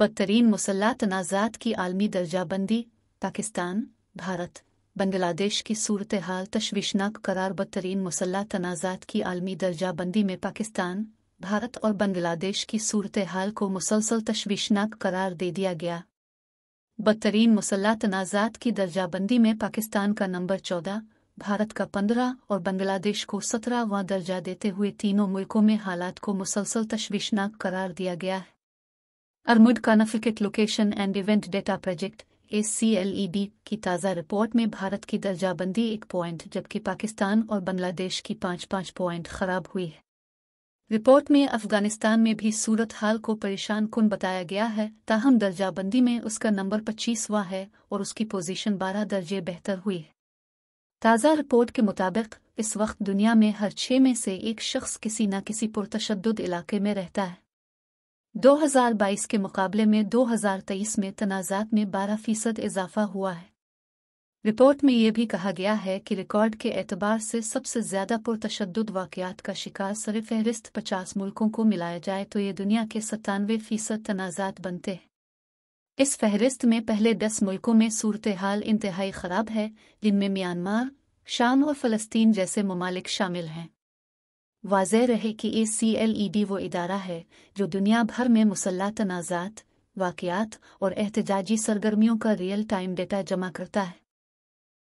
बदतरीन मुसल्ह तनाज़ात की आलमी दर्जाबंदी पाकिस्तान भारत बंग्लादेश की सूरत हाल तशवीशनाक करार बदतरीन मुसल्ह तनाज़ात की आलमी दर्जाबंदी में पाकिस्तान भारत और बंग्लादेश की सूरत हाल को मुसलसल तशवीशनाक करार दे दिया गया बदतरीन मुसल्ह तनाज़ात की दर्जाबंदी में पाकिस्तान का नंबर चौदह भारत का पंद्रह और बंग्लादेश को सत्रहवां दर्जा देते हुए तीनों मुल्कों में हालात को मुसलसल तशवीशनाक करार दिया गया है armed conflict location and event data project ACLED e की ताज़ा रिपोर्ट में भारत की दर्जाबंदी एक पॉइंट जबकि पाकिस्तान और बांग्लादेश की पांच पांच पॉइंट खराब हुई है रिपोर्ट में अफगानिस्तान में भी सूरत हाल को परेशान कुन बताया गया है ताहम दर्जाबंदी में उसका नंबर पच्चीसवा है और उसकी पोजीशन बारह दर्जे बेहतर हुई है ताज़ा रिपोर्ट के मुताबिक इस वक्त दुनिया में हर छह में से एक शख्स किसी न किसी पुरतशद इलाके में रहता है 2022 के मुकाबले में 2023 में तनाजात में 12 फीसद इजाफा हुआ है रिपोर्ट में यह भी कहा गया है कि रिकॉर्ड के एतबार से सबसे ज्यादा पुरतशद वाकयात का शिकार सर फहरिस्त पचास मुल्कों को मिलाया जाए तो ये दुनिया के सत्तानवे फीसद तनाजात बनते हैं इस फहरिस्त में पहले दस मुल्कों में सूरत हाल इंतहाई खराब है जिनमें म्यांमार शाम और फलस्तीन जैसे ममालिक शामिल हैं वाजह रहे कि ए सी एल ई डी वो इदारा है जो दुनिया भर में मुसल्ला तनाज़ात वाकियात और एहतजाजी सरगर्मियों का रियल टाइम डेटा जमा करता है